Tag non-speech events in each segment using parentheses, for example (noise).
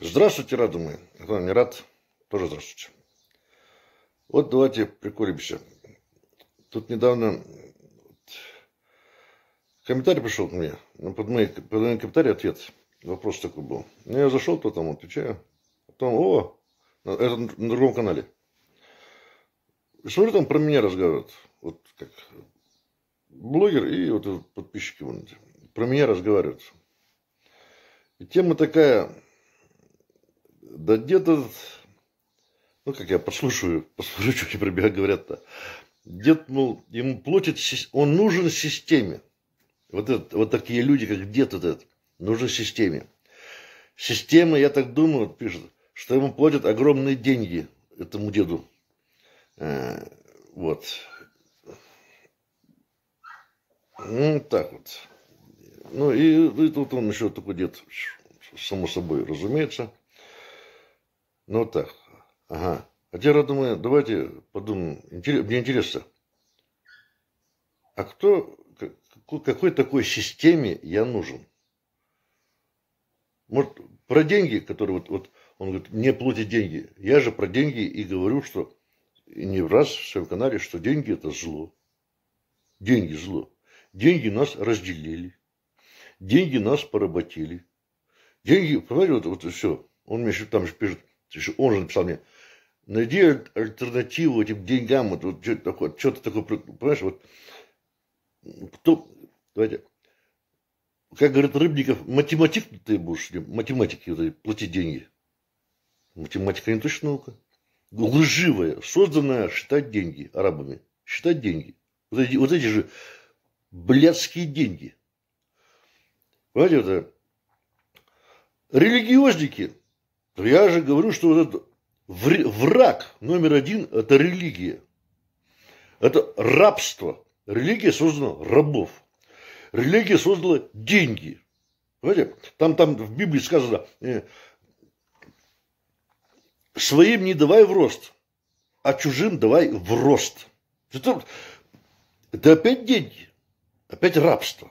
Здравствуйте, радумы. Кто не рад, тоже здравствуйте. Вот давайте прикуримся. Тут недавно комментарий пришел к мне. Ну, под мои, под мои комментарии ответ. Вопрос такой был. Ну Я зашел, то там отвечаю. Потом, о, это на другом канале. И смотрю, там про меня разговаривают. Вот как блогер и вот подписчики. вон Про меня разговаривают. И тема такая, да где-то, ну как я послушаю, (laughs) посмотрю, что про меня говорят-то. Дед, ну, ему платит, он нужен системе. Вот, этот, вот такие люди, как дед этот, нужен системе. Система, я так думаю, пишет, что ему платят огромные деньги, этому деду. Э, вот. Ну, так вот. Ну, и, и тут он еще такой дед, само собой, разумеется. Ну так, ага. А теперь, думаю, давайте подумаем. Интерес, мне интересно, а кто, какой, какой такой системе я нужен? Может, про деньги, которые вот, вот он говорит, мне платят деньги. Я же про деньги и говорю, что и не раз в своем канале, что деньги это зло. Деньги зло. Деньги нас разделили. Деньги нас поработили. Деньги, понимаете, вот, вот все. Он мне еще там же пишет, он же написал мне, найди альтернативу этим деньгам, вот, вот что-то такое, что-то такое, понимаешь, вот, кто, давайте, как говорит Рыбников, математик ты будешь, математики вот, платить деньги. Математика не точно наука. Лживая, созданная считать деньги арабами. Считать деньги. Вот эти, вот эти же блядские деньги. Понимаете, это религиозники – я же говорю, что вот этот враг номер один – это религия. Это рабство. Религия создана рабов. Религия создала деньги. Понимаете? Там, там в Библии сказано, э, своим не давай в рост, а чужим давай в рост. Это, это опять деньги, опять рабство.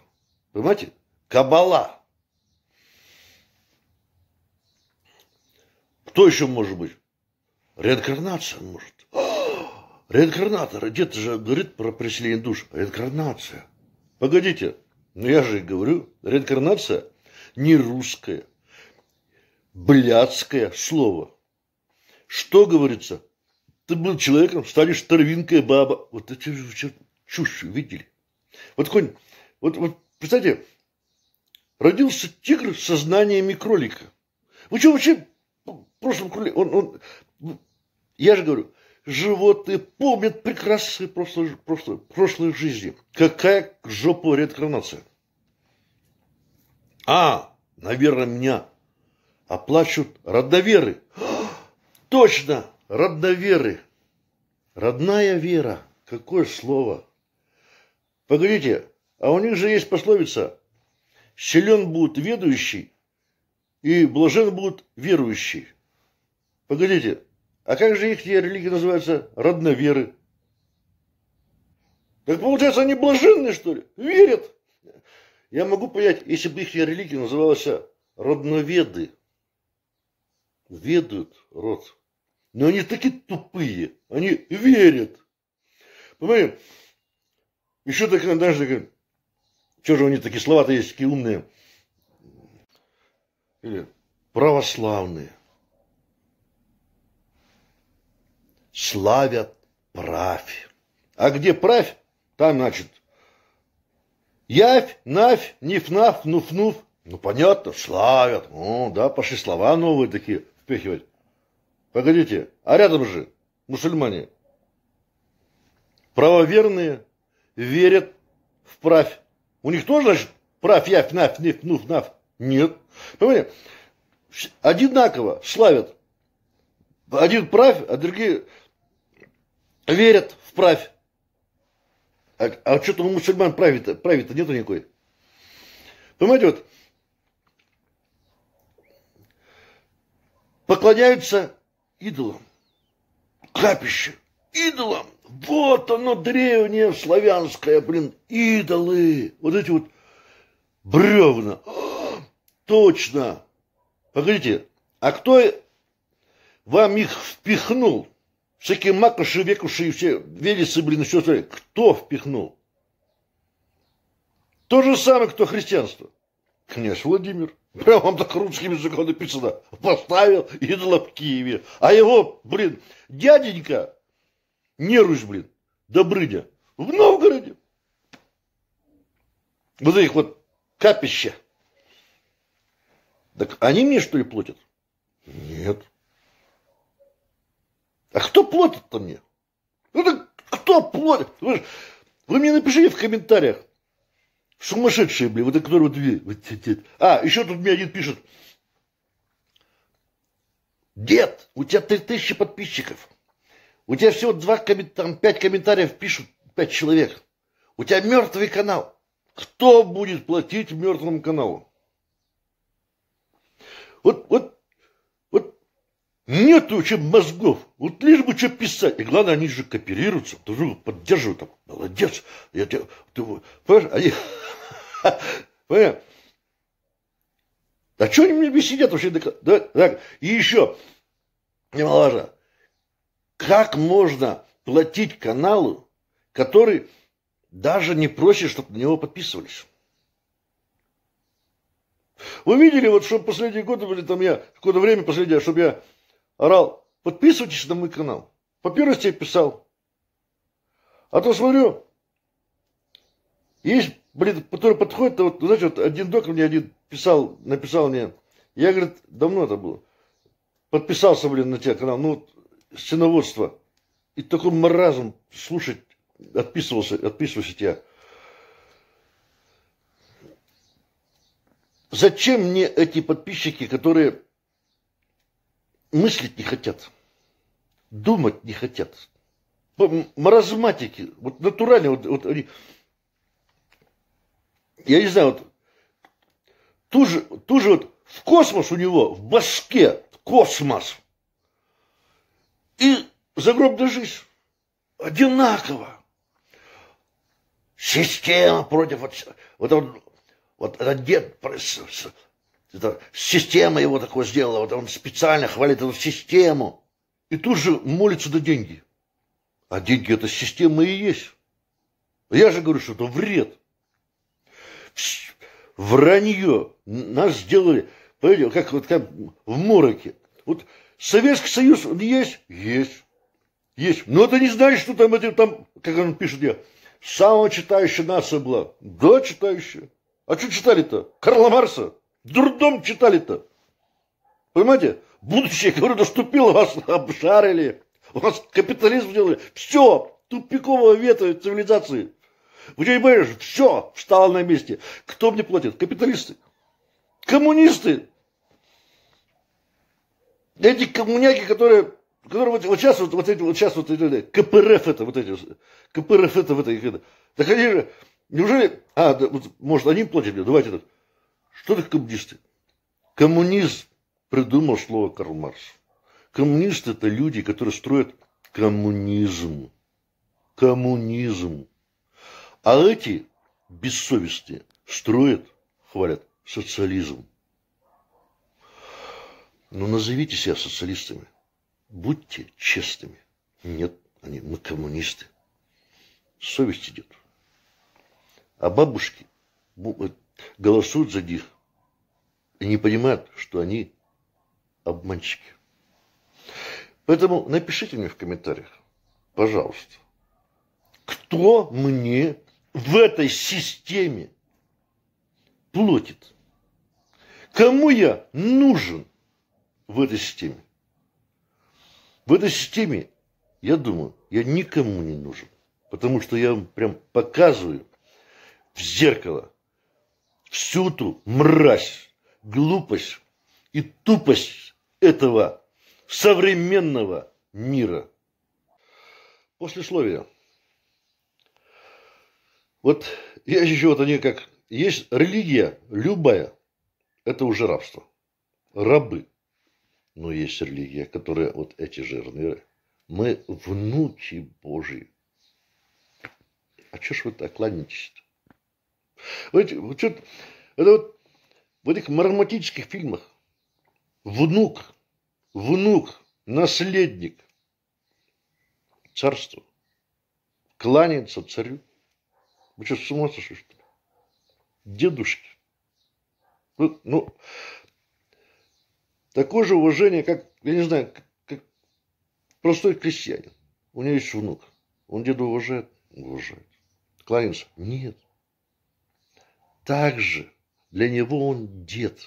Понимаете? Кабала. Кто еще может быть? Реинкарнация может. (gasps) Реинкарнатор. Дед же говорит про переселение душ. Реинкарнация. Погодите, но я же и говорю, реинкарнация не русское, блядское слово. Что говорится? Ты был человеком, станешь торвинкой баба. Вот эти чушь видели. Вот конь, вот, вот представьте, родился тигр со знаниями кролика. Вы что вообще прошлом крыле, он, он, я же говорю, животные помнят прекрасные прошлые прошлой, прошлой жизни. Какая к жопу реинкарнация? А, наверное, меня оплачут родноверы. (gasps) Точно, родноверы. Родная вера. Какое слово. Погодите, а у них же есть пословица. Силен будет ведущий, и блажен будет верующий. Погодите, а как же их религия называется? Родноверы. Так получается, они блаженные, что ли? Верят. Я могу понять, если бы их религия называлась родноведы. Ведают род. Но они такие тупые. Они верят. Понимаете? Еще так однажды говорят, что же у них такие слова-то есть, такие умные. Или православные. славят правь. А где правь, там, значит, явь, навь, нифнаф, нуфнув. Ну, понятно, славят. О, да, пошли слова новые такие впихивать. Погодите, а рядом же мусульмане. Правоверные верят в правь. У них тоже, значит, правь, явь, навь ниф, нуф, нав Нет. Понимаете? Одинаково славят. Один правь, а другие верят в правь. А, а что там у мусульман правит-то, правит-то нету никакой. Понимаете, вот поклоняются идолам, капище, идолам. Вот оно древнее славянское, блин, идолы. Вот эти вот бревна. О, а, точно. Погодите, а кто вам их впихнул? Всякие макоши, векуши все, велисы, блин, и все остальное. Кто впихнул? То же самое, кто христианство. Князь Владимир. Прям вам так русским языком написано. Поставил идола в Киеве. А его, блин, дяденька, Нерусь, блин, Добрыня, в Новгороде. Вот их вот капище. Так они мне что ли платят? Нет. А кто платит-то мне? Ну так кто платит? Вы, вы мне напишите в комментариях. Сумасшедшие, блин, вот это которые вот... Вы... А, еще тут мне один пишет. Дед, у тебя 3000 подписчиков. У тебя всего два комментария, пять комментариев пишут, пять человек. У тебя мертвый канал. Кто будет платить мертвому каналу? Вот, вот Нету вообще мозгов. Вот лишь бы что писать. И главное, они же кооперируются, друг друга поддерживают. Там, Молодец. Я тебе, ты, понимаешь, они... (laughs) понимаешь? А что они мне сидят вообще? Да, так. И еще, немаловажно, как можно платить каналу, который даже не просит, чтобы на него подписывались? Вы видели, вот что последние годы были там я, какое-то время последнее, чтобы я орал, подписывайтесь на мой канал. По Папирус тебе писал. А то смотрю, есть, блин, который подходит, вот, ну, знаешь, вот один док мне один писал, написал мне, я, говорит, давно это было, подписался, блин, на тебя канал, ну, вот, сыноводство. И такой маразм слушать, отписывался, отписывался тебя. Зачем мне эти подписчики, которые мыслить не хотят, думать не хотят. Ну, маразматики, вот натурально, вот, вот они, я не знаю, вот, ту же, ту же вот в космос у него, в башке космос и загробная жизнь одинаково. Система против вот, вот, вот, вот этот дед это система его такое сделала, вот он специально хвалит эту систему. И тут же молится до деньги. А деньги это система и есть. А я же говорю, что это вред. Вранье. Нас сделали, понимаете, как, вот, как в мороке. Вот Советский Союз, он есть? Есть. Есть. Но это не значит, что там, эти, там как он пишет, я, самая читающая нация была. Да, читающая. А что читали-то? Карла Марса? Дурдом читали-то. Понимаете? Будущее, говорю, наступило, вас обжарили, у вас капитализм сделали. Все, тупикового ветра цивилизации. Вы не понимаете, все, встало на месте. Кто мне платит? Капиталисты. Коммунисты. Эти коммуняки, которые, которые вот, вот сейчас вот, вот эти вот сейчас вот эти, КПРФ это вот эти КПРФ это вот эти. Так они же, неужели, а, да, вот, может, они платят мне, давайте так. Что такое коммунисты? Коммунист придумал слово Карл Маркс. Коммунисты – это люди, которые строят коммунизм. Коммунизм. А эти бессовестные строят, хвалят, социализм. Но ну, назовите себя социалистами. Будьте честными. Нет, они, мы коммунисты. Совесть идет. А бабушки э, голосуют за них и не понимают, что они обманщики. Поэтому напишите мне в комментариях, пожалуйста, кто мне в этой системе платит? Кому я нужен в этой системе? В этой системе, я думаю, я никому не нужен. Потому что я вам прям показываю в зеркало всю ту мразь, глупость и тупость этого современного мира. Послесловие. Вот я еще вот они как... Есть религия любая, это уже рабство. Рабы. Но есть религия, которая вот эти жирные. Мы внуки Божьи. А что ж вы так кланяетесь? -то? Вот, вот, это вот в этих мараматических фильмах. Внук, внук, наследник царства. Кланяется царю. Вы что, с ума сошли, что ли? Дедушки. Ну, ну, такое же уважение, как, я не знаю, как, как простой крестьянин. У него есть внук. Он деду уважает? Уважает. Кланяется? Нет. Так же для него он дед.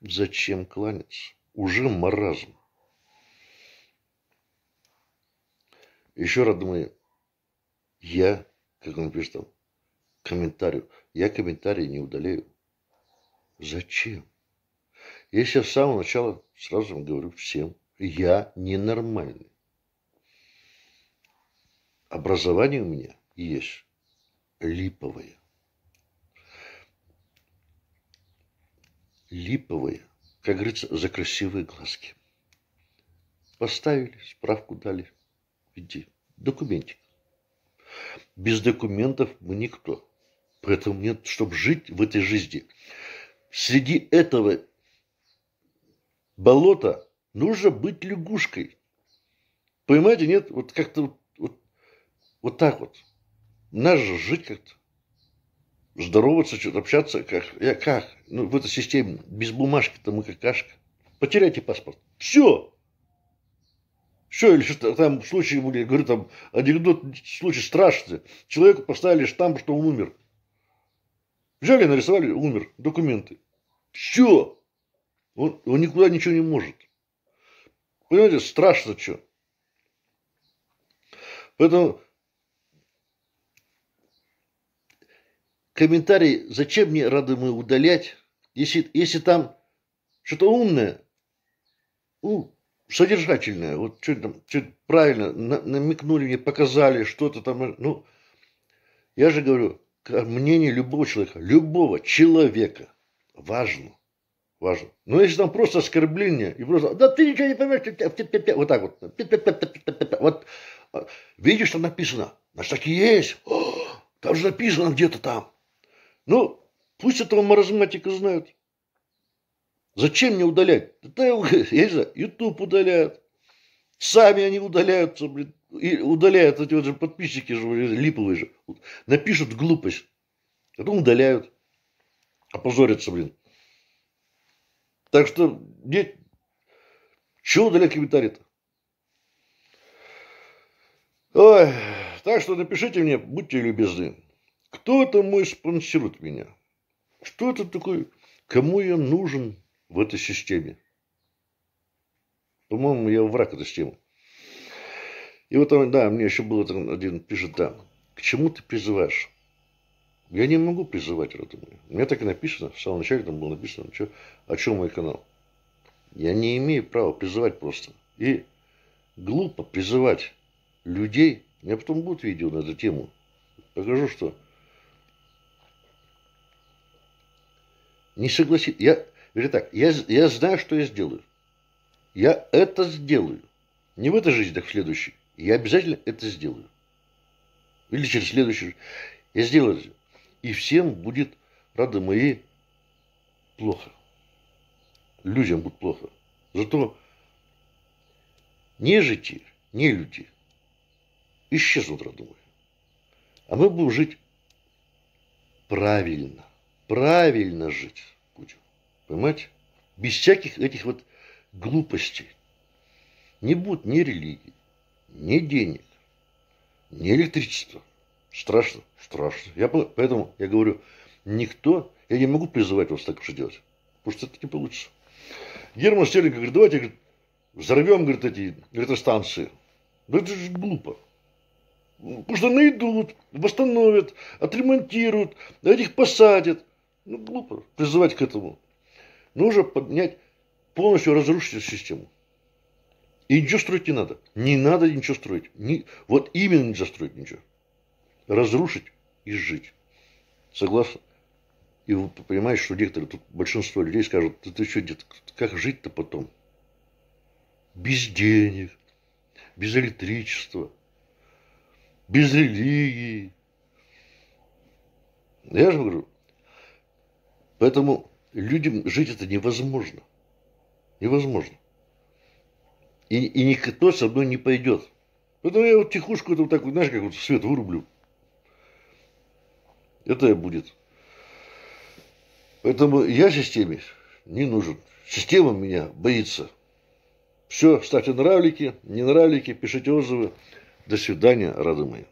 Зачем кланяться? Уже маразм. Еще родные. я, как он пишет там, комментарию. Я комментарии не удаляю. Зачем? Если я с самого начала сразу вам говорю всем, я ненормальный. Образование у меня есть липовое. липовые, как говорится, за красивые глазки. Поставили, справку дали. Иди, документик. Без документов мы никто. Поэтому нет, чтобы жить в этой жизни. Среди этого болота нужно быть лягушкой. Понимаете, нет? Вот как-то вот, вот так вот. Надо же жить как-то здороваться, что-то общаться, как, я как, ну, в этой системе, без бумажки там и какашка. Потеряйте паспорт. Все. Все, или что там случай, я говорю, там анекдот, случай страшный. Человеку поставили штамп, что он умер. Взяли, нарисовали, умер. Документы. Все. Он, он никуда ничего не может. Понимаете, страшно что. Поэтому комментарий, зачем мне рады мы удалять, если, если там что-то умное, ну, содержательное, вот что там, что правильно на, намекнули мне, показали, что-то там, ну, я же говорю, мнение любого человека, любого человека важно, важно. Но если там просто оскорбление и просто, да ты ничего не понимаешь, вот так вот, вот, а, видишь, что написано, значит, так и есть, там же написано где-то там, ну, пусть этого маразматика знают. Зачем мне удалять? Да (laughs) я не знаю, YouTube удаляют. Сами они удаляются, блин. И удаляют эти вот же подписчики же, липовые же. Напишут глупость. Потом удаляют. Опозорятся, блин. Так что, нет, чего удалять комментарии-то? Ой, так что напишите мне, будьте любезны. Кто это мой спонсирует меня? Что это такое? Кому я нужен в этой системе? По-моему, я враг этой системы. И вот там, да, мне еще был один пишет, да, к чему ты призываешь? Я не могу призывать, родные. У меня так и написано, в самом начале там было написано, что, о чем мой канал. Я не имею права призывать просто. И глупо призывать людей. У меня потом будет видео на эту тему. Покажу, что не согласится. Я, говорит так, я, я знаю, что я сделаю. Я это сделаю. Не в этой жизни, так в следующей. Я обязательно это сделаю. Или через следующую. Я сделаю это. И всем будет, рады мои, плохо. Людям будет плохо. Зато нежити, не люди исчезнут, родные. А мы будем жить правильно правильно жить, Кутю. Понимаете? Без всяких этих вот глупостей. Не будет ни религии, ни денег, ни электричества. Страшно? Страшно. Я, поэтому я говорю, никто, я не могу призывать вас так уже делать, потому что это не получится. Герман Стерлинг говорит, давайте говорит, взорвем говорит, эти электростанции. Да это же глупо. Потому что найдут, восстановят, отремонтируют, этих посадят. Ну, глупо призывать к этому. Нужно поднять, полностью разрушить эту систему. И ничего строить не надо. Не надо ничего строить. Не, вот именно не застроить ничего. Разрушить и жить. Согласна? И вы понимаете, что некоторые, тут большинство людей скажут, ты, ты что, дед, как жить-то потом? Без денег, без электричества, без религии. Я же говорю, Поэтому людям жить это невозможно. Невозможно. И, и никто со мной не пойдет. Поэтому я вот тихушку это вот так, вот, знаешь, как вот свет вырублю. Это будет. Поэтому я системе не нужен. Система меня боится. Все, ставьте нравлики, не нравлики, пишите отзывы. До свидания, рады мои.